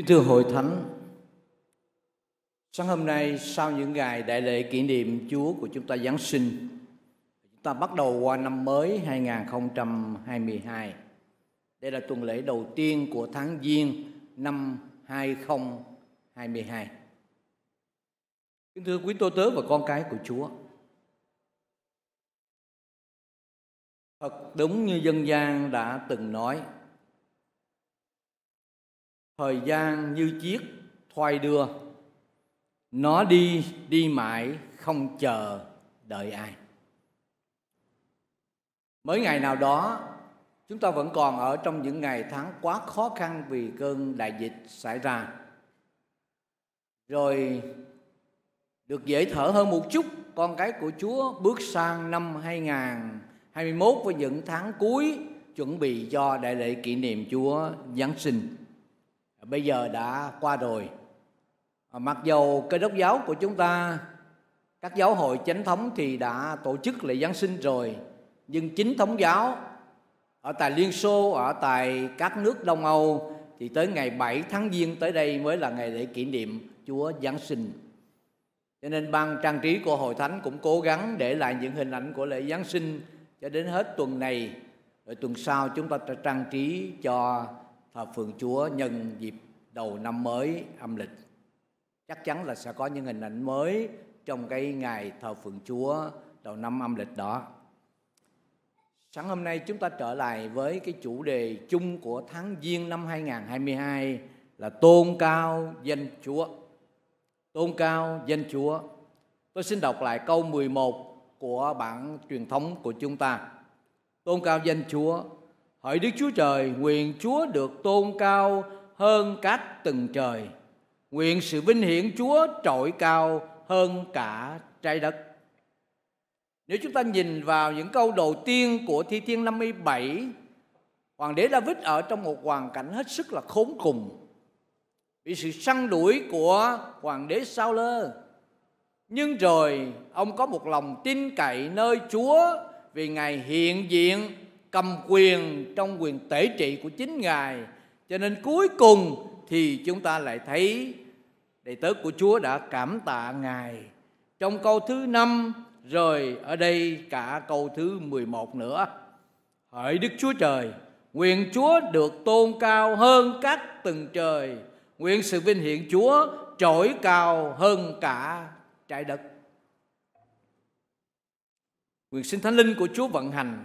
Kính thưa Hội Thánh, sáng hôm nay sau những ngày đại lễ kỷ niệm Chúa của chúng ta Giáng sinh, chúng ta bắt đầu qua năm mới 2022. Đây là tuần lễ đầu tiên của tháng Giêng năm 2022. Kính thưa quý Tô tớ và con cái của Chúa, thật đúng như dân gian đã từng nói, thời gian như chiếc thoai đưa nó đi đi mãi không chờ đợi ai mới ngày nào đó chúng ta vẫn còn ở trong những ngày tháng quá khó khăn vì cơn đại dịch xảy ra rồi được dễ thở hơn một chút con cái của Chúa bước sang năm 2021 với những tháng cuối chuẩn bị cho đại lễ kỷ niệm Chúa Giáng sinh bây giờ đã qua rồi à, mặc dầu cơ đốc giáo của chúng ta các giáo hội chánh thống thì đã tổ chức lễ giáng sinh rồi nhưng chính thống giáo ở tại liên xô ở tại các nước đông âu thì tới ngày 7 tháng giêng tới đây mới là ngày lễ kỷ niệm chúa giáng sinh cho nên ban trang trí của hội thánh cũng cố gắng để lại những hình ảnh của lễ giáng sinh cho đến hết tuần này rồi tuần sau chúng ta trang trí cho thờ phượng Chúa nhân dịp đầu năm mới âm lịch. Chắc chắn là sẽ có những hình ảnh mới trong cái ngày thờ phượng Chúa đầu năm âm lịch đó. Sáng hôm nay chúng ta trở lại với cái chủ đề chung của tháng Giêng năm 2022 là tôn cao danh Chúa. Tôn cao danh Chúa. Tôi xin đọc lại câu 11 của bản truyền thống của chúng ta. Tôn cao danh Chúa, Hỡi Đức Chúa Trời, nguyện Chúa được tôn cao hơn các từng trời. Nguyện sự vinh hiển Chúa trội cao hơn cả trái đất. Nếu chúng ta nhìn vào những câu đầu tiên của Thi Thiên 57, Hoàng đế David ở trong một hoàn cảnh hết sức là khốn cùng. Bị sự săn đuổi của Hoàng đế Sao Lơ. Nhưng rồi ông có một lòng tin cậy nơi Chúa vì Ngài hiện diện cầm quyền trong quyền tể trị của chính Ngài. Cho nên cuối cùng thì chúng ta lại thấy đệ tớ của Chúa đã cảm tạ Ngài. Trong câu thứ năm rồi ở đây cả câu thứ 11 nữa. Hỡi Đức Chúa Trời, nguyện Chúa được tôn cao hơn các từng trời, nguyện sự vinh hiển Chúa trỗi cao hơn cả trái đất. Quyền sinh thánh linh của Chúa vận hành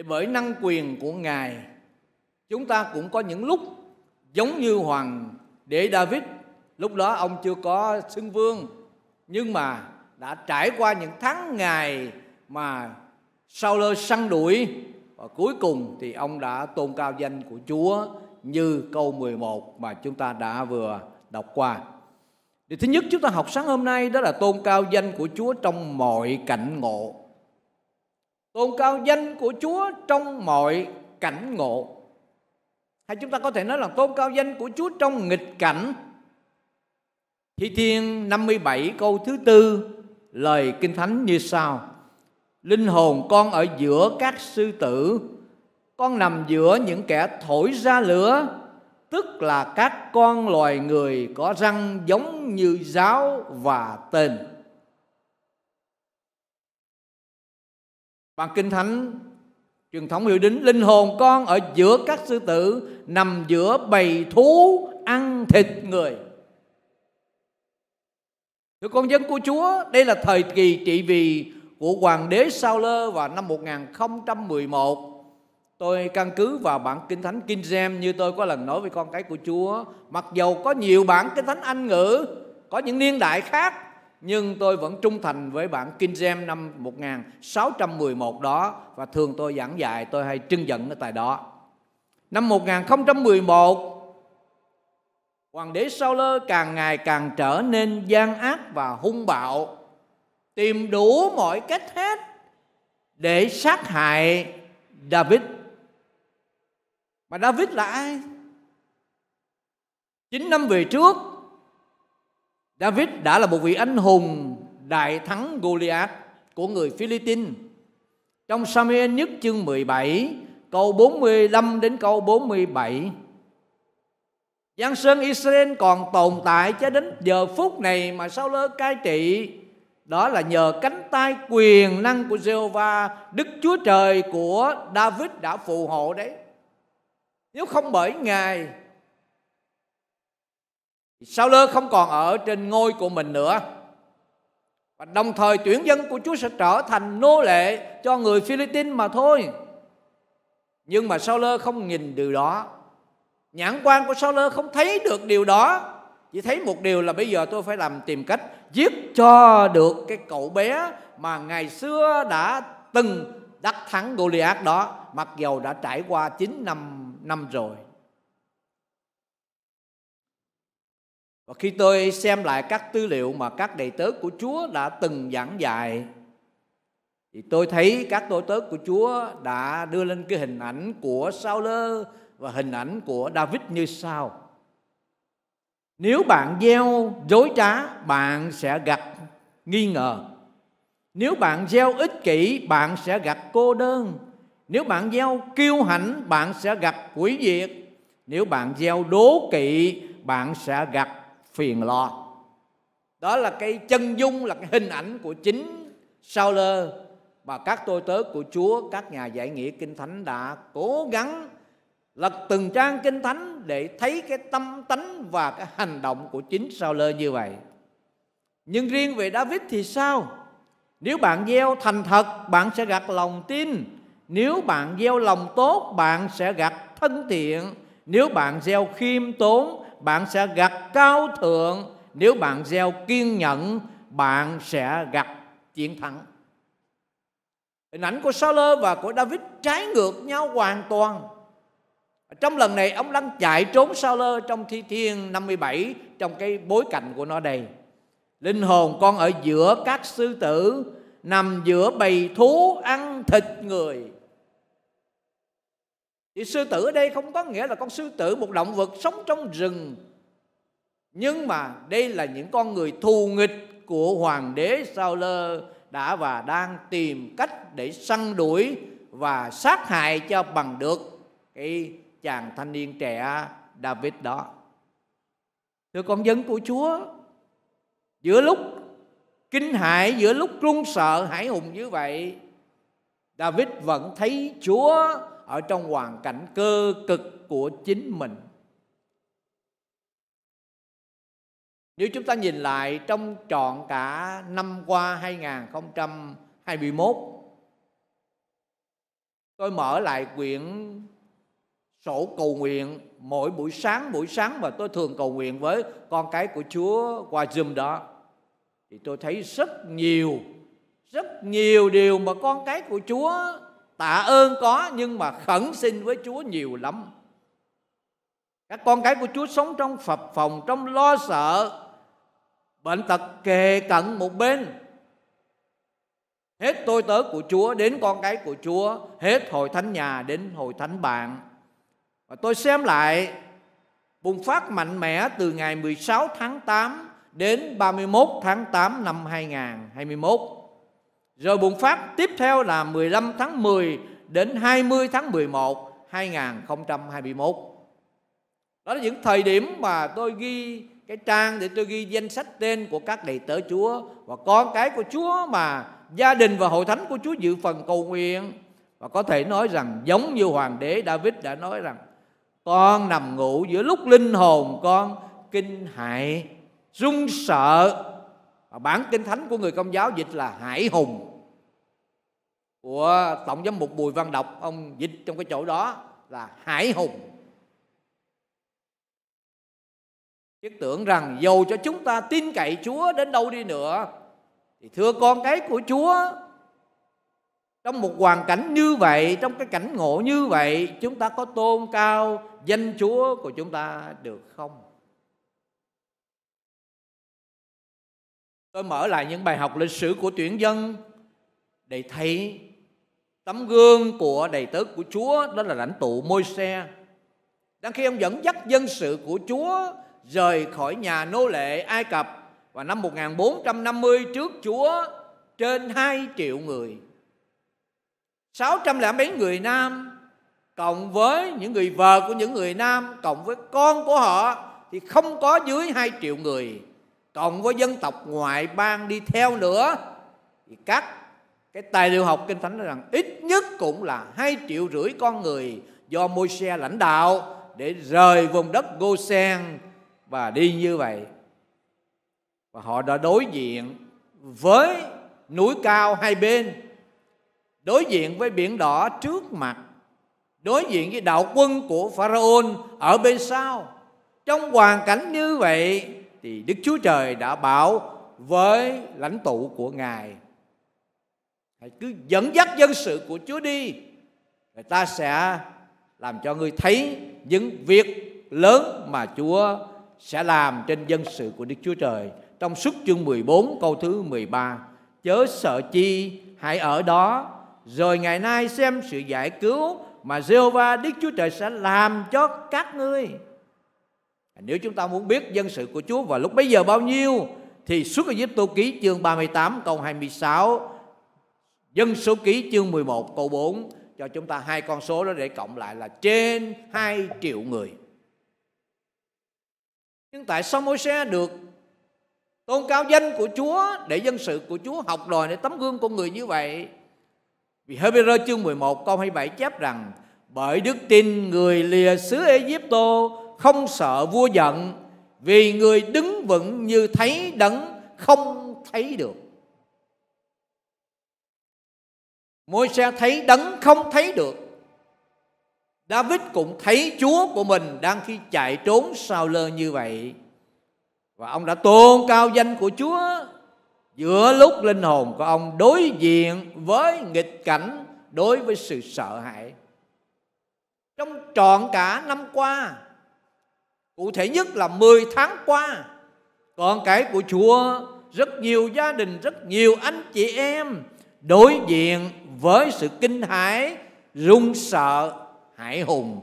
thì bởi năng quyền của ngài chúng ta cũng có những lúc giống như hoàng đế david lúc đó ông chưa có xưng vương nhưng mà đã trải qua những tháng ngày mà sau lơ săn đuổi và cuối cùng thì ông đã tôn cao danh của Chúa như câu 11 mà chúng ta đã vừa đọc qua. thì thứ nhất chúng ta học sáng hôm nay đó là tôn cao danh của Chúa trong mọi cảnh ngộ tôn cao danh của Chúa trong mọi cảnh ngộ hay chúng ta có thể nói là tôn cao danh của Chúa trong nghịch cảnh Thi Thiên 57 câu thứ tư lời Kinh Thánh như sau Linh hồn con ở giữa các sư tử Con nằm giữa những kẻ thổi ra lửa Tức là các con loài người có răng giống như giáo và tên Bằng Kinh Thánh truyền thống hiểu đến linh hồn con ở giữa các sư tử nằm giữa bầy thú ăn thịt người. Thưa con dân của Chúa, đây là thời kỳ trị vì của Hoàng đế Sao Lơ vào năm 1011 Tôi căn cứ vào bản Kinh Thánh King James như tôi có lần nói với con cái của Chúa. Mặc dầu có nhiều bản Kinh Thánh Anh ngữ, có những niên đại khác nhưng tôi vẫn trung thành với bản King James năm 1611 đó và thường tôi giảng dạy tôi hay trưng dẫn ở tại đó. Năm 1011 Hoàng đế Sao Lơ càng ngày càng trở nên gian ác và hung bạo Tìm đủ mọi cách hết để sát hại David Mà David là ai? chính năm về trước David đã là một vị anh hùng đại thắng Goliath của người Philippines. Trong Samuel nhất chương 17, câu 45 đến câu 47. Giang sơn Israel còn tồn tại cho đến giờ phút này mà sau lơ cai trị đó là nhờ cánh tay quyền năng của Jehovah, Đức Chúa Trời của David đã phù hộ đấy. Nếu không bởi Ngài Sao lơ không còn ở trên ngôi của mình nữa và đồng thời tuyển dân của Chúa sẽ trở thành nô lệ cho người Philippines mà thôi. Nhưng mà Sao lơ không nhìn điều đó. Nhãn quan của Sao lơ không thấy được điều đó. Chỉ thấy một điều là bây giờ tôi phải làm tìm cách giết cho được cái cậu bé mà ngày xưa đã từng đắc thắng Goliath đó mặc dầu đã trải qua 9 năm năm rồi. Và khi tôi xem lại các tư liệu mà các đầy tớ của Chúa đã từng giảng dạy thì tôi thấy các tôi tớ của Chúa đã đưa lên cái hình ảnh của Sao và hình ảnh của David như sau. Nếu bạn gieo dối trá, bạn sẽ gặp nghi ngờ. Nếu bạn gieo ích kỷ, bạn sẽ gặp cô đơn. Nếu bạn gieo kiêu hãnh, bạn sẽ gặp quỷ diệt. Nếu bạn gieo đố kỵ, bạn sẽ gặp phiền lo đó là cái chân dung là cái hình ảnh của chính sao lơ và các tôi tớ của Chúa các nhà giải nghĩa kinh thánh đã cố gắng lật từng trang kinh thánh để thấy cái tâm tánh và cái hành động của chính sao lơ như vậy nhưng riêng về David thì sao nếu bạn gieo thành thật bạn sẽ gặt lòng tin nếu bạn gieo lòng tốt bạn sẽ gặt thân thiện nếu bạn gieo khiêm tốn bạn sẽ gặt cao thượng nếu bạn gieo kiên nhẫn bạn sẽ gặt chiến thắng hình ảnh của Sauler và của David trái ngược nhau hoàn toàn trong lần này ông đang chạy trốn Sauler trong thi thiên 57 trong cái bối cảnh của nó đây linh hồn con ở giữa các sư tử nằm giữa bầy thú ăn thịt người thì sư tử ở đây không có nghĩa là con sư tử một động vật sống trong rừng nhưng mà đây là những con người thù nghịch của hoàng đế sao lơ đã và đang tìm cách để săn đuổi và sát hại cho bằng được cái chàng thanh niên trẻ David đó. Thưa con dân của Chúa, giữa lúc kinh hãi, giữa lúc run sợ hãi hùng như vậy, David vẫn thấy Chúa ở trong hoàn cảnh cơ cực của chính mình Nếu chúng ta nhìn lại trong trọn cả năm qua 2021 Tôi mở lại quyển sổ cầu nguyện mỗi buổi sáng buổi sáng mà tôi thường cầu nguyện với con cái của Chúa qua Zoom đó thì tôi thấy rất nhiều rất nhiều điều mà con cái của Chúa tạ ơn có nhưng mà khẩn xin với chúa nhiều lắm các con cái của chúa sống trong phập phòng trong lo sợ bệnh tật kề cận một bên hết tôi tớ của chúa đến con cái của chúa hết hội thánh nhà đến hội thánh bạn và tôi xem lại bùng phát mạnh mẽ từ ngày 16 tháng 8 đến 31 tháng 8 năm 2021 rồi bùng phát tiếp theo là 15 tháng 10 đến 20 tháng 11 2021. Đó là những thời điểm mà tôi ghi cái trang để tôi ghi danh sách tên của các đệ tử Chúa và con cái của Chúa mà gia đình và hội thánh của Chúa dự phần cầu nguyện và có thể nói rằng giống như hoàng đế David đã nói rằng con nằm ngủ giữa lúc linh hồn con kinh hại run sợ và bản kinh thánh của người công giáo dịch là hải hùng của tổng giám mục Bùi Văn Độc ông dịch trong cái chỗ đó là Hải Hùng Thiết tưởng rằng dầu cho chúng ta tin cậy Chúa đến đâu đi nữa Thì thưa con cái của Chúa Trong một hoàn cảnh như vậy Trong cái cảnh ngộ như vậy Chúng ta có tôn cao danh Chúa của chúng ta được không? Tôi mở lại những bài học lịch sử của tuyển dân Để thấy tấm gương của đầy tớ của Chúa đó là lãnh tụ môi xe đang khi ông dẫn dắt dân sự của Chúa rời khỏi nhà nô lệ Ai Cập và năm 1450 trước Chúa trên 2 triệu người 607 người nam cộng với những người vợ của những người nam cộng với con của họ thì không có dưới 2 triệu người cộng với dân tộc ngoại bang đi theo nữa thì các cái tài liệu học kinh thánh nói rằng ít nhất cũng là hai triệu rưỡi con người do môi xe lãnh đạo để rời vùng đất Gosen và đi như vậy và họ đã đối diện với núi cao hai bên đối diện với biển đỏ trước mặt đối diện với đạo quân của Pharaoh ở bên sau trong hoàn cảnh như vậy thì Đức Chúa Trời đã bảo với lãnh tụ của Ngài hãy cứ dẫn dắt dân sự của Chúa đi người ta sẽ làm cho ngươi thấy những việc lớn mà Chúa sẽ làm trên dân sự của Đức Chúa Trời trong suốt chương 14 câu thứ 13 chớ sợ chi hãy ở đó rồi ngày nay xem sự giải cứu mà Giê-hô-va Đức Chúa Trời sẽ làm cho các ngươi nếu chúng ta muốn biết dân sự của Chúa vào lúc bấy giờ bao nhiêu thì suốt Ai Cập Tô ký chương 38 câu 26 Dân số ký chương 11 câu 4 cho chúng ta hai con số đó để cộng lại là trên 2 triệu người. Nhưng tại sao môi xe được tôn cao danh của Chúa để dân sự của Chúa học đòi để tấm gương của người như vậy? Vì Hebrew chương 11 câu 27 chép rằng bởi đức tin người lìa xứ Egypto không sợ vua giận vì người đứng vững như thấy đấng không thấy được. môi xe thấy đấng không thấy được David cũng thấy Chúa của mình đang khi chạy trốn sao lơ như vậy Và ông đã tôn cao danh của Chúa Giữa lúc linh hồn của ông đối diện với nghịch cảnh Đối với sự sợ hãi Trong trọn cả năm qua Cụ thể nhất là 10 tháng qua còn cái của Chúa Rất nhiều gia đình, rất nhiều anh chị em đối diện với sự kinh hãi run sợ hãi hùng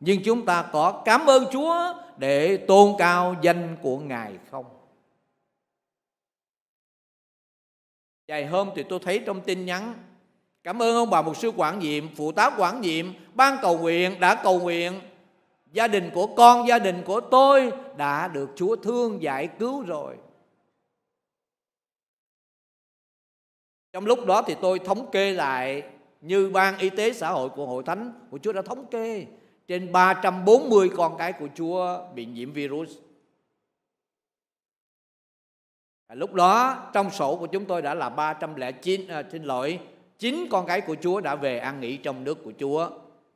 nhưng chúng ta có cảm ơn chúa để tôn cao danh của ngài không vài hôm thì tôi thấy trong tin nhắn cảm ơn ông bà mục sư quản nhiệm phụ tá quản nhiệm ban cầu nguyện đã cầu nguyện gia đình của con gia đình của tôi đã được chúa thương giải cứu rồi trong lúc đó thì tôi thống kê lại như ban y tế xã hội của hội thánh của Chúa đã thống kê trên 340 con cái của Chúa bị nhiễm virus. lúc đó trong sổ của chúng tôi đã là 309 à, xin lỗi, 9 con cái của Chúa đã về an nghỉ trong nước của Chúa.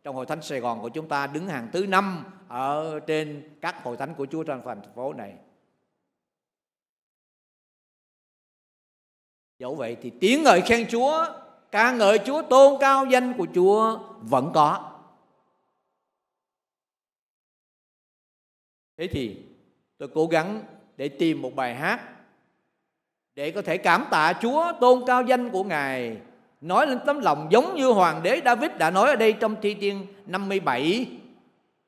Trong hội thánh Sài Gòn của chúng ta đứng hàng thứ năm ở trên các hội thánh của Chúa trong thành phố này. dẫu vậy thì tiếng ngợi khen chúa ca ngợi chúa tôn cao danh của chúa vẫn có thế thì tôi cố gắng để tìm một bài hát để có thể cảm tạ chúa tôn cao danh của ngài nói lên tấm lòng giống như hoàng đế David đã nói ở đây trong thi tiên 57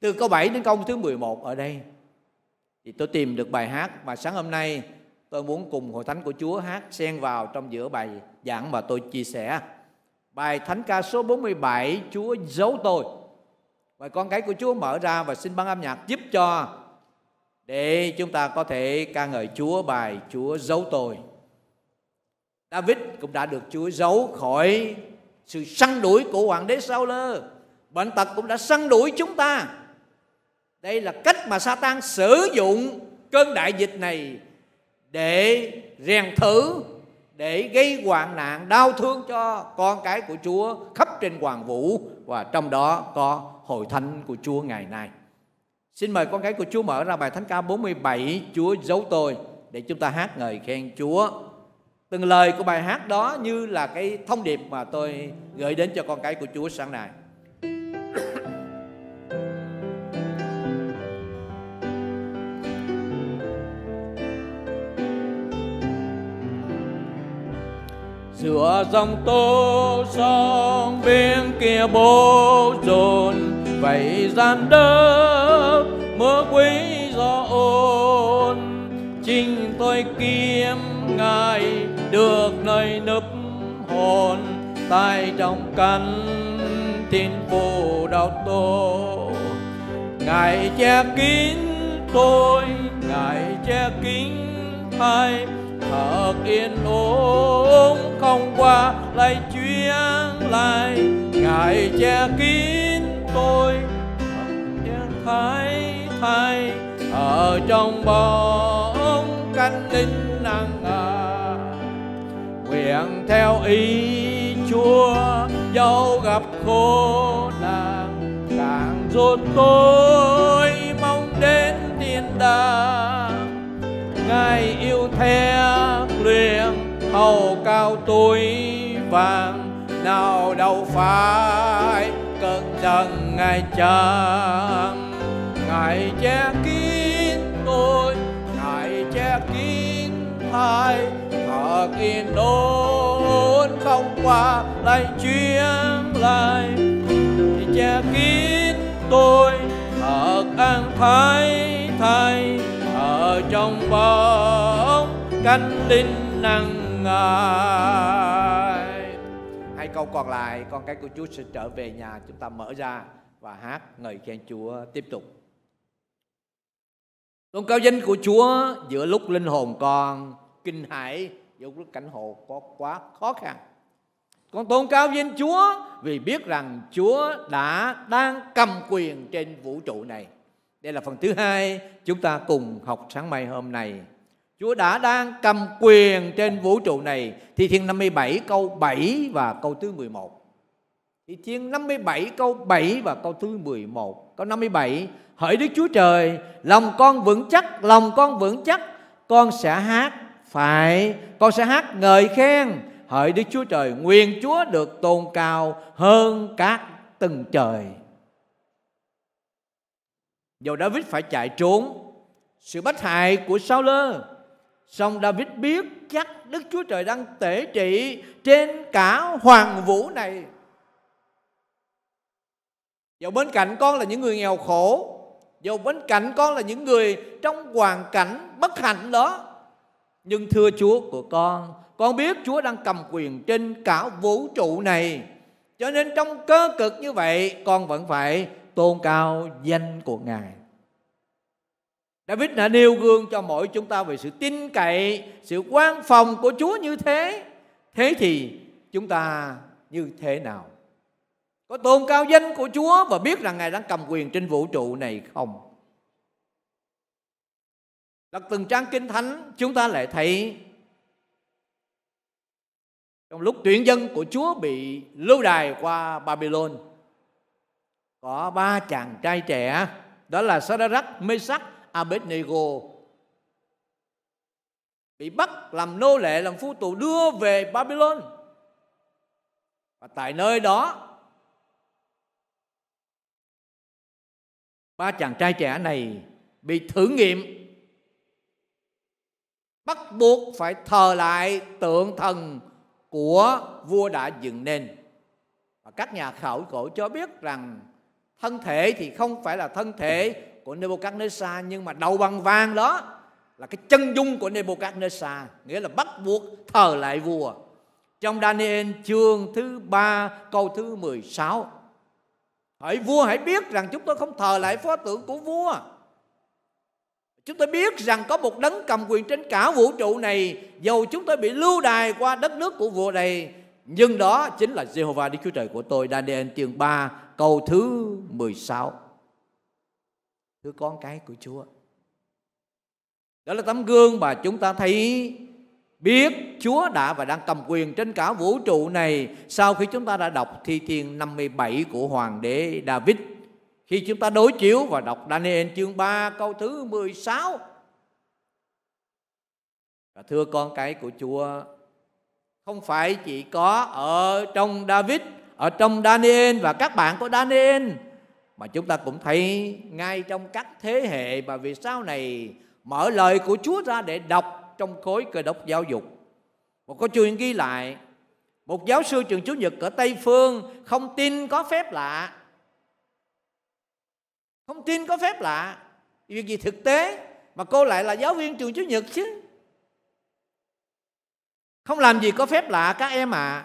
từ câu 7 đến câu thứ 11 ở đây thì tôi tìm được bài hát mà sáng hôm nay tôi muốn cùng hội thánh của Chúa hát xen vào trong giữa bài giảng mà tôi chia sẻ. Bài thánh ca số 47 Chúa giấu tôi. Và con cái của Chúa mở ra và xin ban âm nhạc giúp cho để chúng ta có thể ca ngợi Chúa bài Chúa giấu tôi. David cũng đã được Chúa giấu khỏi sự săn đuổi của hoàng đế Saul. Bệnh tật cũng đã săn đuổi chúng ta. Đây là cách mà Satan sử dụng cơn đại dịch này để rèn thử để gây hoạn nạn đau thương cho con cái của Chúa khắp trên hoàng vũ và trong đó có hội thánh của Chúa ngày nay. Xin mời con cái của Chúa mở ra bài thánh ca 47 Chúa giấu tôi để chúng ta hát ngợi khen Chúa. Từng lời của bài hát đó như là cái thông điệp mà tôi gửi đến cho con cái của Chúa sáng nay. giữa dòng tố sông bên kia bố dồn vậy gian đất mưa quý gió ôn chính tôi kiếm ngài được nơi nấp hồn tay trong cánh tin phù đạo tổ ngài che kín tôi ngài che kín hai thật yên ổn không qua lại chuyên lại ngài che kín tôi thật thái thay ở trong bóng canh ninh năng à nguyện theo ý chúa dẫu gặp khổ nạn càng rốt tôi mong đến thiên đàng ngài yêu theo luyện hầu cao túi vàng nào đâu phải cần dần ngài chẳng ngài che kín tôi ngài che kín thai thật yên đốn không qua lại chuyến lại che kín tôi thật an thái thay ở trong bóng cánh linh năng ngài hai câu còn lại con cái của Chúa sẽ trở về nhà chúng ta mở ra và hát ngợi khen Chúa tiếp tục tôn cao danh của Chúa giữa lúc linh hồn con kinh hãi giữa lúc cảnh hộ có quá khó khăn con tôn cao danh Chúa vì biết rằng Chúa đã đang cầm quyền trên vũ trụ này. Đây là phần thứ hai chúng ta cùng học sáng mai hôm nay. Chúa đã đang cầm quyền trên vũ trụ này. Thi thiên 57 câu 7 và câu thứ 11. Thi thiên 57 câu 7 và câu thứ 11. Câu 57 Hỡi Đức Chúa Trời, lòng con vững chắc, lòng con vững chắc, con sẽ hát phải, con sẽ hát ngợi khen. Hỡi Đức Chúa Trời, nguyện Chúa được tôn cao hơn các tầng trời. Dầu David phải chạy trốn sự bất hại của Saul, Song David biết chắc Đức Chúa Trời đang tể trị trên cả hoàng vũ này. Dầu bên cạnh con là những người nghèo khổ, dầu bên cạnh con là những người trong hoàn cảnh bất hạnh đó, nhưng thưa Chúa của con, con biết Chúa đang cầm quyền trên cả vũ trụ này. Cho nên trong cơ cực như vậy, con vẫn phải tôn cao danh của Ngài. David đã nêu gương cho mỗi chúng ta về sự tin cậy, sự quan phòng của Chúa như thế. Thế thì chúng ta như thế nào? Có tôn cao danh của Chúa và biết rằng Ngài đang cầm quyền trên vũ trụ này không? Đọc từng trang kinh thánh chúng ta lại thấy trong lúc tuyển dân của Chúa bị lưu đày qua Babylon có ba chàng trai trẻ đó là Sadrach, Mesach, Abednego bị bắt làm nô lệ làm phu tù đưa về Babylon và tại nơi đó ba chàng trai trẻ này bị thử nghiệm bắt buộc phải thờ lại tượng thần của vua đã dựng nên và các nhà khảo cổ cho biết rằng thân thể thì không phải là thân thể của Nebuchadnezzar nhưng mà đầu bằng vàng đó là cái chân dung của Nebuchadnezzar nghĩa là bắt buộc thờ lại vua trong Daniel chương thứ 3 câu thứ 16 hỏi vua hãy biết rằng chúng tôi không thờ lại pho tượng của vua Chúng tôi biết rằng có một đấng cầm quyền trên cả vũ trụ này Dầu chúng tôi bị lưu đài qua đất nước của vua này nhưng đó chính là Jehovah Đức Chúa Trời của tôi Daniel chương 3 câu thứ 16 Thưa con cái của Chúa Đó là tấm gương mà chúng ta thấy Biết Chúa đã và đang cầm quyền trên cả vũ trụ này Sau khi chúng ta đã đọc thi thiên 57 của Hoàng đế David Khi chúng ta đối chiếu và đọc Daniel chương 3 câu thứ 16 Và thưa con cái của Chúa không phải chỉ có ở trong David ở trong Daniel và các bạn của Daniel mà chúng ta cũng thấy ngay trong các thế hệ mà vì sao này mở lời của Chúa ra để đọc trong khối cơ đốc giáo dục. Một câu chuyện ghi lại, một giáo sư trường Chúa Nhật ở Tây Phương không tin có phép lạ. Không tin có phép lạ. Việc gì thực tế mà cô lại là giáo viên trường Chúa Nhật chứ không làm gì có phép lạ các em ạ à.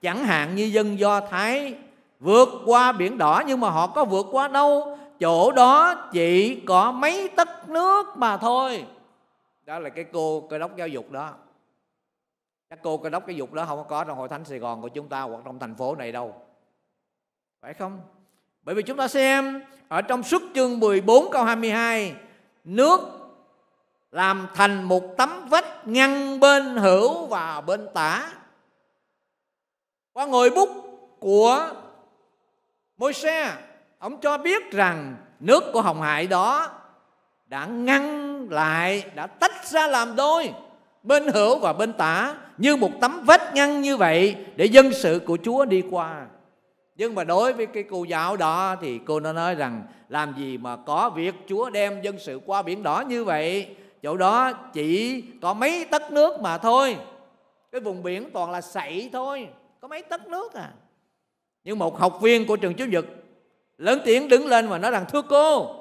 chẳng hạn như dân do thái vượt qua biển đỏ nhưng mà họ có vượt qua đâu chỗ đó chỉ có mấy tấc nước mà thôi đó là cái cô cơ đốc giáo dục đó các cô cơ đốc giáo dục đó không có trong hội thánh sài gòn của chúng ta hoặc trong thành phố này đâu phải không bởi vì chúng ta xem ở trong suốt chương 14 câu 22 nước làm thành một tấm vách ngăn bên hữu và bên tả qua ngồi bút của môi xe ông cho biết rằng nước của hồng hải đó đã ngăn lại đã tách ra làm đôi bên hữu và bên tả như một tấm vách ngăn như vậy để dân sự của chúa đi qua nhưng mà đối với cái cô giáo đó thì cô nó nói rằng làm gì mà có việc Chúa đem dân sự qua biển đỏ như vậy chỗ đó chỉ có mấy tấc nước mà thôi cái vùng biển toàn là sậy thôi có mấy tấc nước à nhưng một học viên của trường Chúa Nhật lớn tiếng đứng lên và nói rằng thưa cô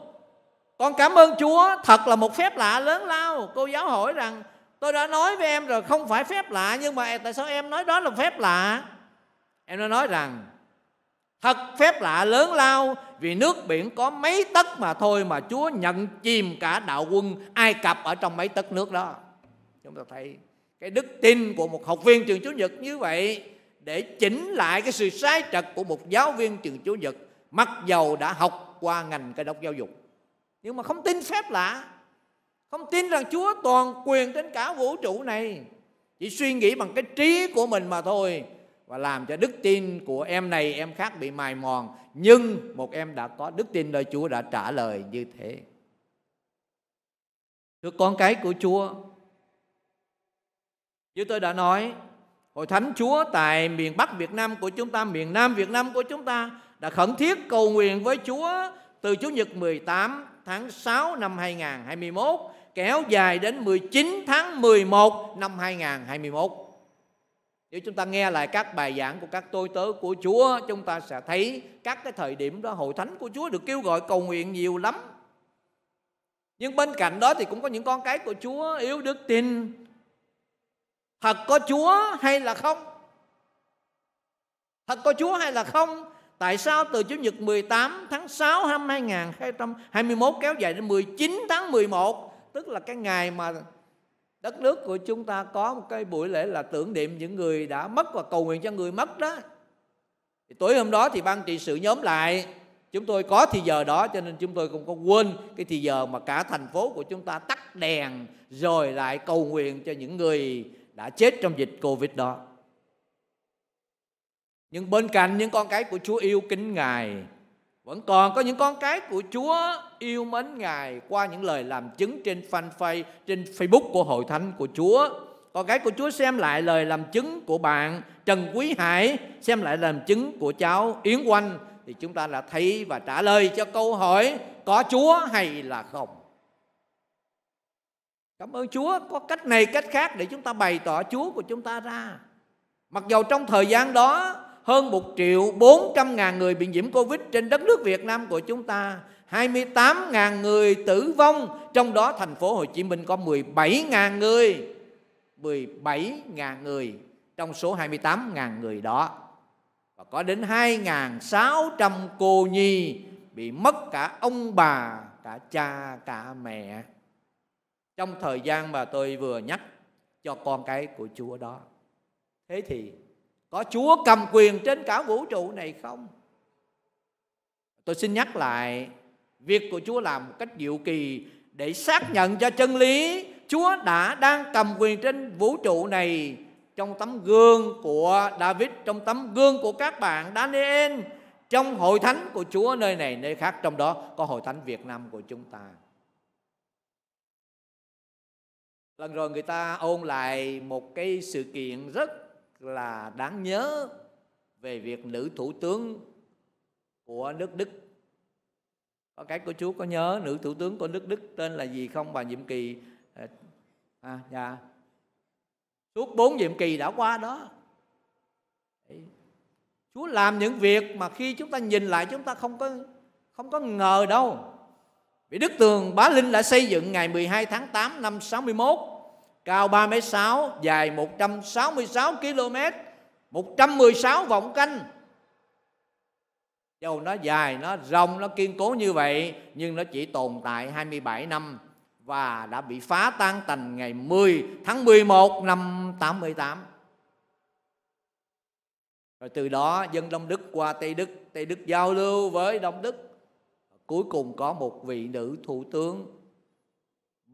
con cảm ơn Chúa thật là một phép lạ lớn lao cô giáo hỏi rằng tôi đã nói với em rồi không phải phép lạ nhưng mà tại sao em nói đó là phép lạ em đã nói rằng thật phép lạ lớn lao vì nước biển có mấy tấc mà thôi mà Chúa nhận chìm cả đạo quân Ai Cập ở trong mấy tấc nước đó. Chúng ta thấy cái đức tin của một học viên trường Chúa Nhật như vậy để chỉnh lại cái sự sai trật của một giáo viên trường Chúa Nhật mặc dầu đã học qua ngành cái đốc giáo dục. Nhưng mà không tin phép lạ, không tin rằng Chúa toàn quyền trên cả vũ trụ này. Chỉ suy nghĩ bằng cái trí của mình mà thôi và làm cho đức tin của em này em khác bị mài mòn nhưng một em đã có đức tin nơi Chúa đã trả lời như thế thưa con cái của Chúa như tôi đã nói hội thánh Chúa tại miền Bắc Việt Nam của chúng ta miền Nam Việt Nam của chúng ta đã khẩn thiết cầu nguyện với Chúa từ Chủ nhật 18 tháng 6 năm 2021 kéo dài đến 19 tháng 11 năm 2021 nếu chúng ta nghe lại các bài giảng của các tôi tớ của Chúa chúng ta sẽ thấy các cái thời điểm đó hội thánh của Chúa được kêu gọi cầu nguyện nhiều lắm nhưng bên cạnh đó thì cũng có những con cái của Chúa yếu đức tin thật có Chúa hay là không thật có Chúa hay là không Tại sao từ Chủ nhật 18 tháng 6 năm 2021 kéo dài đến 19 tháng 11 Tức là cái ngày mà đất nước của chúng ta có một cái buổi lễ là tưởng niệm những người đã mất và cầu nguyện cho người mất đó thì tối hôm đó thì ban trị sự nhóm lại chúng tôi có thì giờ đó cho nên chúng tôi không có quên cái thì giờ mà cả thành phố của chúng ta tắt đèn rồi lại cầu nguyện cho những người đã chết trong dịch covid đó nhưng bên cạnh những con cái của chúa yêu kính ngài vẫn còn có những con cái của Chúa yêu mến Ngài qua những lời làm chứng trên fanpage, trên Facebook của Hội Thánh của Chúa. Con cái của Chúa xem lại lời làm chứng của bạn Trần Quý Hải, xem lại làm chứng của cháu Yến Oanh thì chúng ta đã thấy và trả lời cho câu hỏi có Chúa hay là không. Cảm ơn Chúa có cách này cách khác để chúng ta bày tỏ Chúa của chúng ta ra. Mặc dầu trong thời gian đó hơn 1 triệu 400 ngàn người bị nhiễm Covid trên đất nước Việt Nam của chúng ta. 28 ngàn người tử vong, trong đó thành phố Hồ Chí Minh có 17 ngàn người. 17 ngàn người trong số 28 ngàn người đó. Và có đến 2.600 cô nhi bị mất cả ông bà, cả cha, cả mẹ. Trong thời gian mà tôi vừa nhắc cho con cái của Chúa đó. Thế thì có chúa cầm quyền trên cả vũ trụ này không tôi xin nhắc lại việc của chúa làm một cách diệu kỳ để xác nhận cho chân lý chúa đã đang cầm quyền trên vũ trụ này trong tấm gương của David, trong tấm gương của các bạn Daniel, trong hội thánh của Chúa nơi này nơi khác trong đó có hội thánh Việt Nam của chúng ta. Lần rồi người ta ôn lại một cái sự kiện rất là đáng nhớ về việc nữ thủ tướng của nước Đức có cái cô chú có nhớ nữ thủ tướng của nước Đức tên là gì không bà nhiệm kỳ à, à dạ suốt bốn nhiệm kỳ đã qua đó Chúa làm những việc mà khi chúng ta nhìn lại chúng ta không có không có ngờ đâu. Vì Đức Tường Bá Linh đã xây dựng ngày 12 tháng 8 năm 61 cao 3m6, dài 166 km, 116 vòng canh. Dầu nó dài, nó rộng, nó kiên cố như vậy, nhưng nó chỉ tồn tại 27 năm và đã bị phá tan tành ngày 10 tháng 11 năm 88. Rồi từ đó dân Đông Đức qua Tây Đức, Tây Đức giao lưu với Đông Đức. Cuối cùng có một vị nữ thủ tướng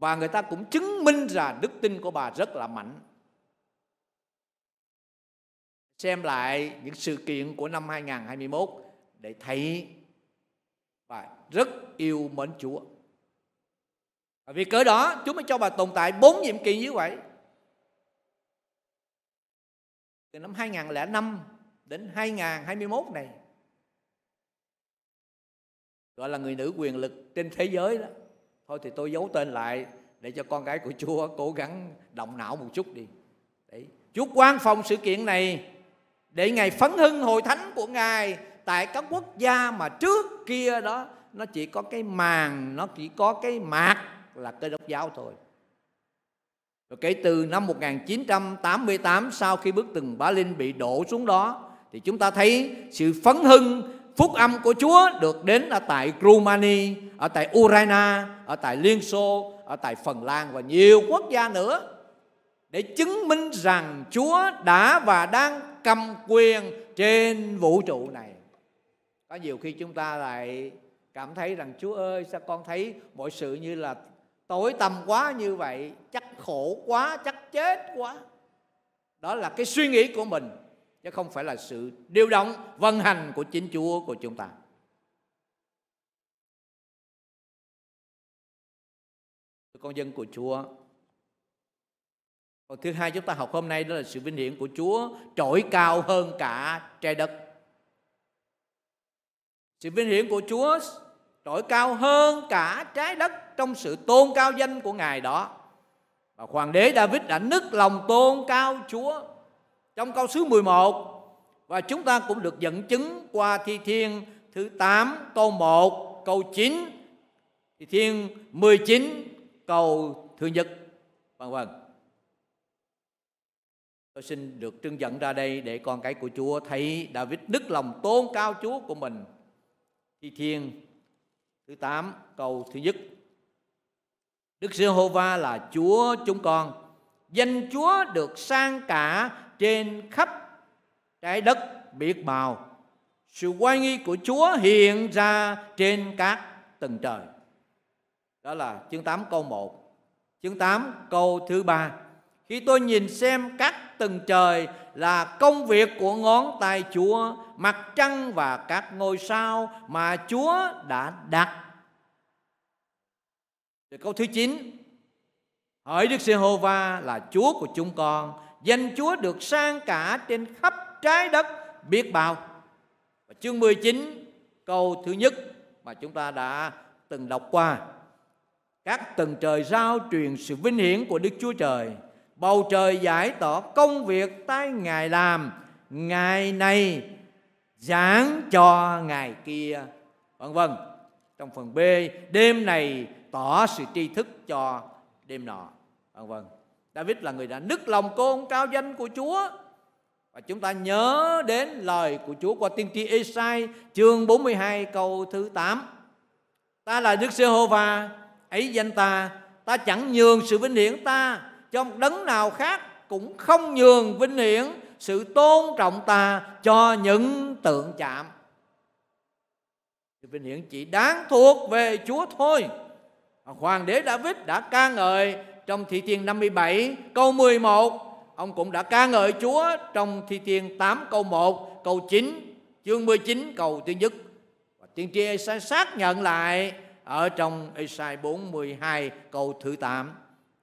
và người ta cũng chứng minh rằng đức tin của bà rất là mạnh xem lại những sự kiện của năm 2021 để thấy bà rất yêu mến Chúa. Và vì cớ đó Chúa mới cho bà tồn tại bốn nhiệm kỳ như vậy. Từ năm 2005 đến 2021 này gọi là người nữ quyền lực trên thế giới đó thôi thì tôi giấu tên lại để cho con gái của chúa cố gắng động não một chút đi Đấy. chúa quan phòng sự kiện này để ngài phấn hưng hội thánh của ngài tại các quốc gia mà trước kia đó nó chỉ có cái màn nó chỉ có cái mạc là cơ đốc giáo thôi và kể từ năm 1988 sau khi bước từng Ba Linh bị đổ xuống đó thì chúng ta thấy sự phấn hưng phúc âm của Chúa được đến ở tại Rumani, ở tại Ukraine, ở tại Liên Xô, ở tại Phần Lan và nhiều quốc gia nữa để chứng minh rằng Chúa đã và đang cầm quyền trên vũ trụ này. Có nhiều khi chúng ta lại cảm thấy rằng Chúa ơi sao con thấy mọi sự như là tối tăm quá như vậy, chắc khổ quá, chắc chết quá. Đó là cái suy nghĩ của mình chứ không phải là sự điều động vận hành của chính Chúa của chúng ta. Con dân của Chúa còn thứ hai chúng ta học hôm nay đó là sự vinh hiển của Chúa trỗi cao hơn cả trái đất. Sự vinh hiển của Chúa trỗi cao hơn cả trái đất trong sự tôn cao danh của Ngài đó. Và hoàng đế David đã nức lòng tôn cao Chúa trong câu số 11 và chúng ta cũng được dẫn chứng qua thi thiên thứ 8 câu 1, câu 9, thi thiên 19 câu thứ nhất. Vâng vâng. Tôi xin được trưng dẫn ra đây để con cái của Chúa thấy David đức lòng tôn cao Chúa của mình. Thi thiên thứ 8 câu thứ nhất. Đức Giê-hô-va là Chúa chúng con danh Chúa được sang cả trên khắp trái đất biệt bào. Sự quay nghi của Chúa hiện ra trên các tầng trời. Đó là chương 8 câu 1. Chương 8 câu thứ ba. Khi tôi nhìn xem các tầng trời là công việc của ngón tay Chúa, mặt trăng và các ngôi sao mà Chúa đã đặt. câu thứ 9, Hỡi Đức Giê-hô-va là Chúa của chúng con Danh Chúa được sang cả trên khắp trái đất biết bao Và chương 19 câu thứ nhất mà chúng ta đã từng đọc qua Các tầng trời giao truyền sự vinh hiển của Đức Chúa Trời Bầu trời giải tỏ công việc tay Ngài làm Ngài này giảng cho ngài kia vân vân trong phần b đêm này tỏ sự tri thức cho đêm nọ vân à, vân David là người đã nức lòng côn cao danh của Chúa và chúng ta nhớ đến lời của Chúa qua tiên tri Esai chương 42 câu thứ 8 ta là Đức Giê-hô-va ấy danh ta ta chẳng nhường sự vinh hiển ta cho một đấng nào khác cũng không nhường vinh hiển sự tôn trọng ta cho những tượng chạm sự vinh hiển chỉ đáng thuộc về Chúa thôi Hoàng đế David đã ca ngợi trong Thi Thiên 57 câu 11 Ông cũng đã ca ngợi Chúa trong Thi Thiên 8 câu 1 câu 9 chương 19 câu thứ nhất Và tiên tri Esai xác nhận lại ở trong Esai 42 câu thứ 8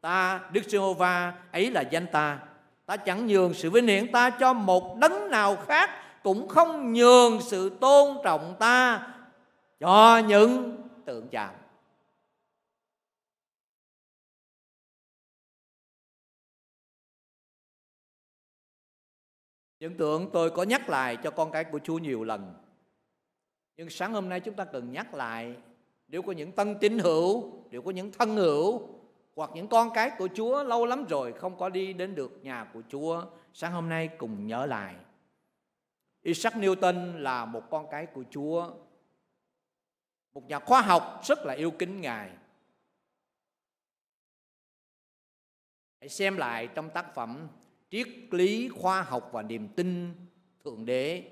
Ta Đức giê va ấy là danh ta Ta chẳng nhường sự vinh hiển ta cho một đấng nào khác Cũng không nhường sự tôn trọng ta cho những tượng chạm Chân tưởng tôi có nhắc lại cho con cái của Chúa nhiều lần. Nhưng sáng hôm nay chúng ta cần nhắc lại nếu có những tân tín hữu, nếu có những thân hữu hoặc những con cái của Chúa lâu lắm rồi không có đi đến được nhà của Chúa. Sáng hôm nay cùng nhớ lại. Isaac Newton là một con cái của Chúa, một nhà khoa học rất là yêu kính Ngài. Hãy xem lại trong tác phẩm triết lý khoa học và niềm tin thượng đế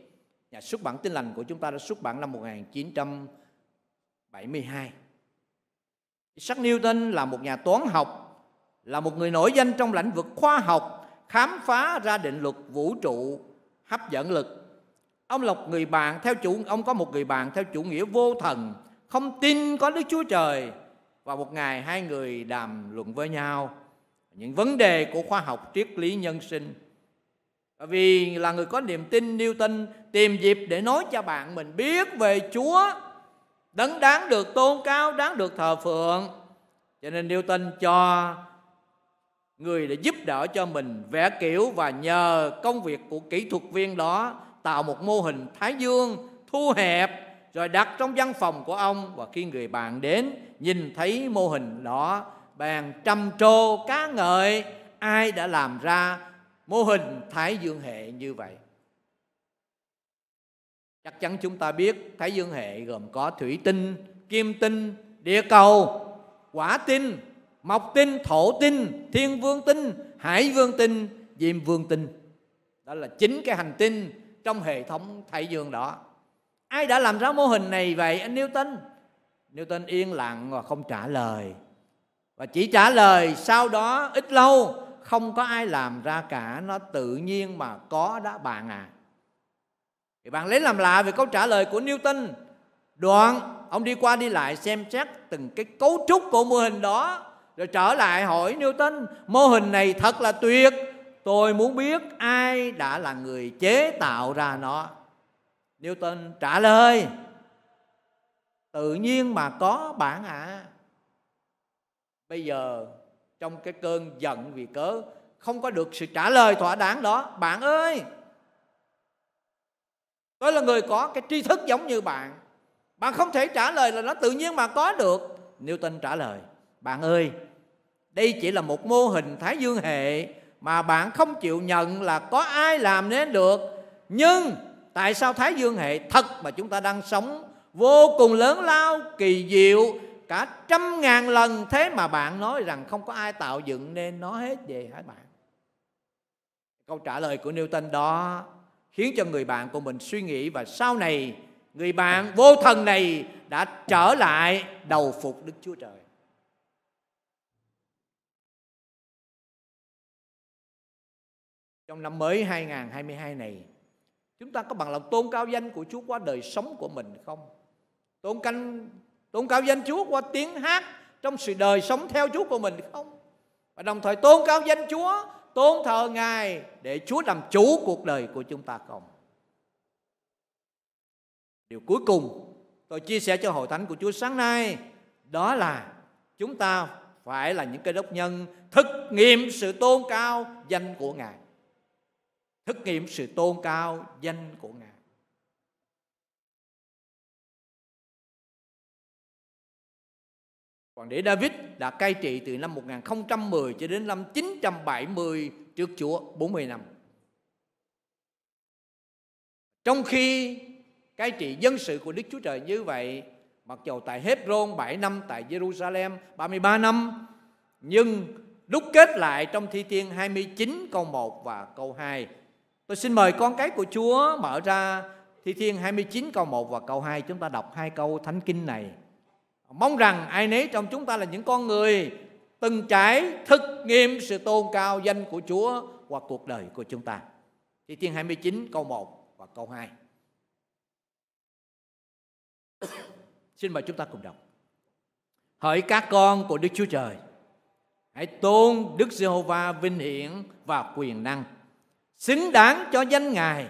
nhà xuất bản tin lành của chúng ta đã xuất bản năm 1972 Isaac Newton là một nhà toán học là một người nổi danh trong lĩnh vực khoa học khám phá ra định luật vũ trụ hấp dẫn lực ông là người bạn theo chủ ông có một người bạn theo chủ nghĩa vô thần không tin có Đức Chúa Trời và một ngày hai người đàm luận với nhau những vấn đề của khoa học triết lý nhân sinh vì là người có niềm tin Newton tìm dịp để nói cho bạn mình biết về Chúa đấng đáng được tôn cao đáng được thờ phượng cho nên Newton cho người để giúp đỡ cho mình vẽ kiểu và nhờ công việc của kỹ thuật viên đó tạo một mô hình thái dương thu hẹp rồi đặt trong văn phòng của ông và khi người bạn đến nhìn thấy mô hình đó bàn trăm trô cá ngợi ai đã làm ra mô hình thái dương hệ như vậy chắc chắn chúng ta biết thái dương hệ gồm có thủy tinh kim tinh địa cầu quả tinh mộc tinh thổ tinh thiên vương tinh hải vương tinh diêm vương tinh đó là chín cái hành tinh trong hệ thống thái dương đó ai đã làm ra mô hình này vậy anh newton newton yên lặng và không trả lời và chỉ trả lời sau đó ít lâu không có ai làm ra cả nó tự nhiên mà có đó bạn à thì bạn lấy làm lạ về câu trả lời của Newton đoạn ông đi qua đi lại xem xét từng cái cấu trúc của mô hình đó rồi trở lại hỏi Newton mô hình này thật là tuyệt tôi muốn biết ai đã là người chế tạo ra nó Newton trả lời tự nhiên mà có bạn ạ à bây giờ trong cái cơn giận vì cớ không có được sự trả lời thỏa đáng đó bạn ơi tôi là người có cái tri thức giống như bạn bạn không thể trả lời là nó tự nhiên mà có được newton trả lời bạn ơi đây chỉ là một mô hình thái dương hệ mà bạn không chịu nhận là có ai làm nên được nhưng tại sao thái dương hệ thật mà chúng ta đang sống vô cùng lớn lao kỳ diệu cả trăm ngàn lần thế mà bạn nói rằng không có ai tạo dựng nên nó hết về hả bạn câu trả lời của newton đó khiến cho người bạn của mình suy nghĩ và sau này người bạn vô thần này đã trở lại đầu phục đức chúa trời trong năm mới 2022 này chúng ta có bằng lòng tôn cao danh của Chúa qua đời sống của mình không? Tôn canh Tôn cao danh Chúa qua tiếng hát trong sự đời sống theo Chúa của mình không? Và đồng thời tôn cao danh Chúa, tôn thờ Ngài để Chúa làm chủ cuộc đời của chúng ta không? Điều cuối cùng tôi chia sẻ cho hội thánh của Chúa sáng nay đó là chúng ta phải là những cái đốc nhân thực nghiệm sự tôn cao danh của Ngài. Thực nghiệm sự tôn cao danh của Ngài. Hoàng đế David đã cai trị từ năm 1010 cho đến năm 970 trước Chúa 40 năm. Trong khi cai trị dân sự của Đức Chúa Trời như vậy, mặc dầu tại Hebron 7 năm, tại Jerusalem 33 năm, nhưng đúc kết lại trong Thi Thiên 29 câu 1 và câu 2. Tôi xin mời con cái của Chúa mở ra Thi Thiên 29 câu 1 và câu 2 chúng ta đọc hai câu thánh kinh này mong rằng ai nấy trong chúng ta là những con người từng trải thực nghiệm sự tôn cao danh của Chúa qua cuộc đời của chúng ta. Thi Thiên 29 câu 1 và câu 2. Xin mời chúng ta cùng đọc. Hỡi các con của Đức Chúa Trời, hãy tôn Đức Giê-hô-va vinh hiển và quyền năng, xứng đáng cho danh Ngài.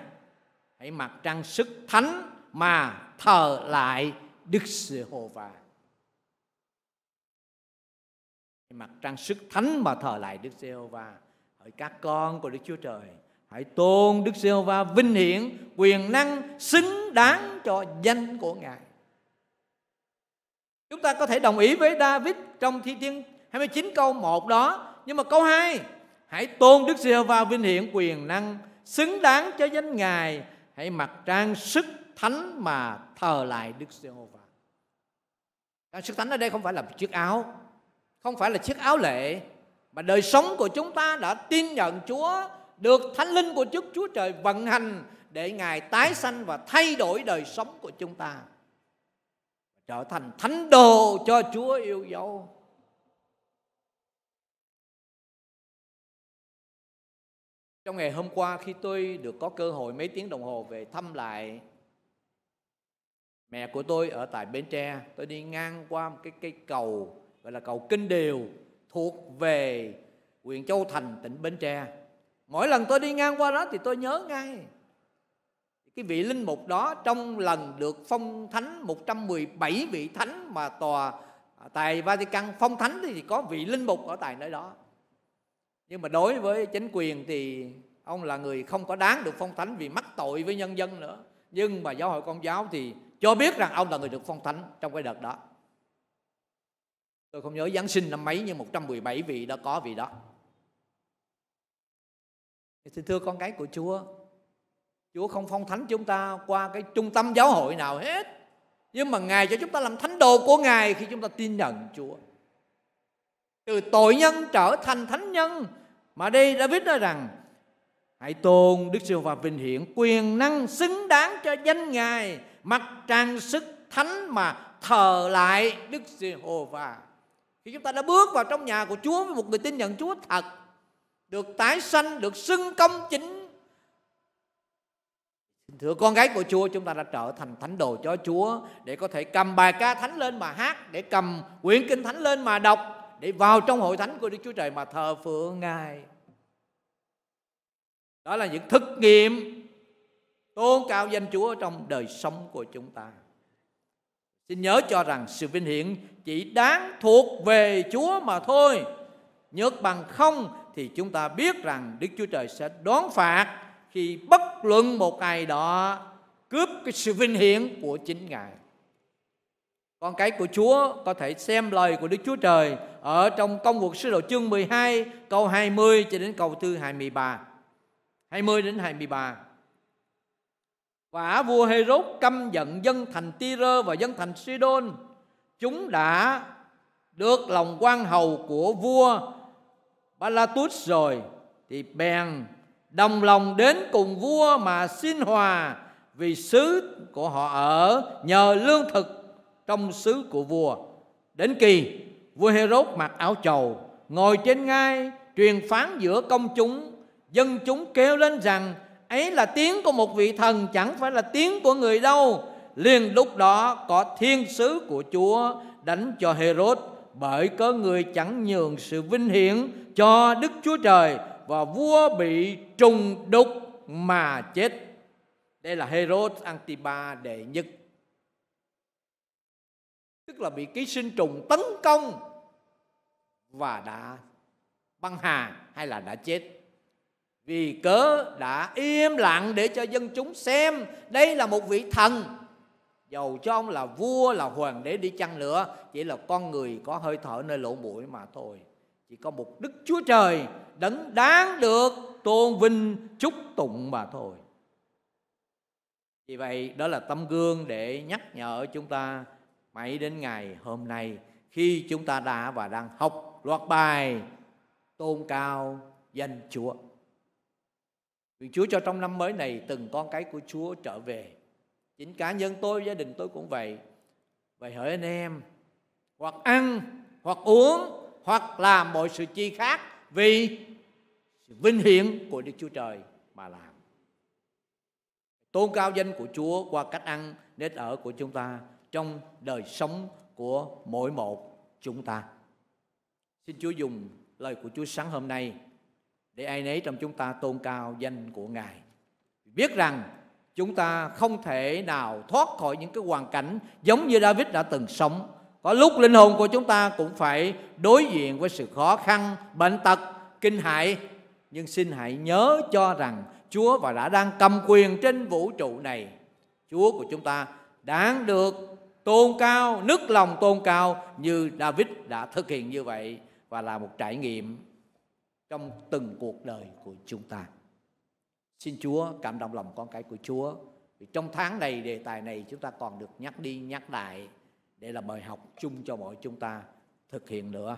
Hãy mặc trang sức thánh mà thờ lại Đức Giê-hô-va. mặt trang sức thánh mà thờ lại Đức giê va hỡi các con của Đức Chúa Trời hãy tôn Đức giê va vinh hiển quyền năng xứng đáng cho danh của Ngài Chúng ta có thể đồng ý với David trong thi thiên 29 câu 1 đó Nhưng mà câu 2 Hãy tôn Đức giê va vinh hiển quyền năng Xứng đáng cho danh Ngài Hãy mặt trang sức thánh mà thờ lại Đức giê va sức thánh ở đây không phải là chiếc áo không phải là chiếc áo lệ mà đời sống của chúng ta đã tin nhận Chúa được thánh linh của Đức Chúa Trời vận hành để Ngài tái sanh và thay đổi đời sống của chúng ta trở thành thánh đồ cho Chúa yêu dấu. Trong ngày hôm qua khi tôi được có cơ hội mấy tiếng đồng hồ về thăm lại mẹ của tôi ở tại Bến Tre, tôi đi ngang qua một cái cây cầu gọi là cầu Kinh Điều thuộc về huyện Châu Thành tỉnh Bến Tre mỗi lần tôi đi ngang qua đó thì tôi nhớ ngay cái vị linh mục đó trong lần được phong thánh 117 vị thánh mà tòa à, tại Vatican phong thánh thì có vị linh mục ở tại nơi đó nhưng mà đối với chính quyền thì ông là người không có đáng được phong thánh vì mắc tội với nhân dân nữa nhưng mà giáo hội công giáo thì cho biết rằng ông là người được phong thánh trong cái đợt đó Tôi không nhớ Giáng sinh năm mấy nhưng 117 vị đã có vị đó. Thì thưa con cái của Chúa, Chúa không phong thánh chúng ta qua cái trung tâm giáo hội nào hết. Nhưng mà Ngài cho chúng ta làm thánh đồ của Ngài khi chúng ta tin nhận Chúa. Từ tội nhân trở thành thánh nhân. Mà đây David nói rằng, Hãy tôn Đức Sư và Vinh Hiển quyền năng xứng đáng cho danh Ngài Mặt trang sức thánh mà thờ lại Đức Giê-hô-va khi chúng ta đã bước vào trong nhà của Chúa với một người tin nhận Chúa thật được tái sanh được xưng công chính thưa con gái của Chúa chúng ta đã trở thành thánh đồ cho Chúa để có thể cầm bài ca thánh lên mà hát để cầm quyển kinh thánh lên mà đọc để vào trong hội thánh của Đức Chúa Trời mà thờ phượng Ngài đó là những thực nghiệm tôn cao danh Chúa trong đời sống của chúng ta Xin nhớ cho rằng sự vinh hiển chỉ đáng thuộc về Chúa mà thôi. Nhớt bằng không thì chúng ta biết rằng Đức Chúa Trời sẽ đón phạt khi bất luận một ai đó cướp cái sự vinh hiển của chính Ngài. Con cái của Chúa có thể xem lời của Đức Chúa Trời ở trong công cuộc sứ đồ chương 12 câu 20 cho đến câu thứ 23. 20 đến 23 và vua Herod căm giận dân thành Tyre và dân thành Sidon. Chúng đã được lòng quan hầu của vua Balatus rồi thì bèn đồng lòng đến cùng vua mà xin hòa vì xứ của họ ở nhờ lương thực trong xứ của vua. Đến kỳ, vua Herod mặc áo chầu ngồi trên ngai, truyền phán giữa công chúng, dân chúng kêu lên rằng ấy là tiếng của một vị thần chẳng phải là tiếng của người đâu liền lúc đó có thiên sứ của chúa đánh cho herod bởi có người chẳng nhường sự vinh hiển cho đức chúa trời và vua bị trùng đục mà chết đây là herod antipa đệ nhất tức là bị ký sinh trùng tấn công và đã băng hà hay là đã chết vì cớ đã im lặng để cho dân chúng xem đây là một vị thần dầu cho ông là vua là hoàng đế đi chăng nữa chỉ là con người có hơi thở nơi lỗ mũi mà thôi chỉ có một đức chúa trời đấng đáng được tôn vinh chúc tụng mà thôi vì vậy đó là tấm gương để nhắc nhở chúng ta mãi đến ngày hôm nay khi chúng ta đã và đang học loạt bài tôn cao danh Chúa. Nguyện Chúa cho trong năm mới này từng con cái của Chúa trở về. Chính cá nhân tôi, gia đình tôi cũng vậy. Vậy hỡi anh em, hoặc ăn, hoặc uống, hoặc làm mọi sự chi khác vì sự vinh hiển của Đức Chúa Trời mà làm. Tôn cao danh của Chúa qua cách ăn, nết ở của chúng ta trong đời sống của mỗi một chúng ta. Xin Chúa dùng lời của Chúa sáng hôm nay để ai nấy trong chúng ta tôn cao danh của Ngài. Biết rằng chúng ta không thể nào thoát khỏi những cái hoàn cảnh giống như David đã từng sống. Có lúc linh hồn của chúng ta cũng phải đối diện với sự khó khăn, bệnh tật, kinh hại. Nhưng xin hãy nhớ cho rằng Chúa và đã đang cầm quyền trên vũ trụ này. Chúa của chúng ta đáng được tôn cao, nức lòng tôn cao như David đã thực hiện như vậy và là một trải nghiệm trong từng cuộc đời của chúng ta. Xin Chúa cảm động lòng con cái của Chúa. Vì trong tháng này đề tài này chúng ta còn được nhắc đi nhắc lại để là bài học chung cho mọi chúng ta thực hiện nữa.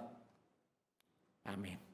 Amen.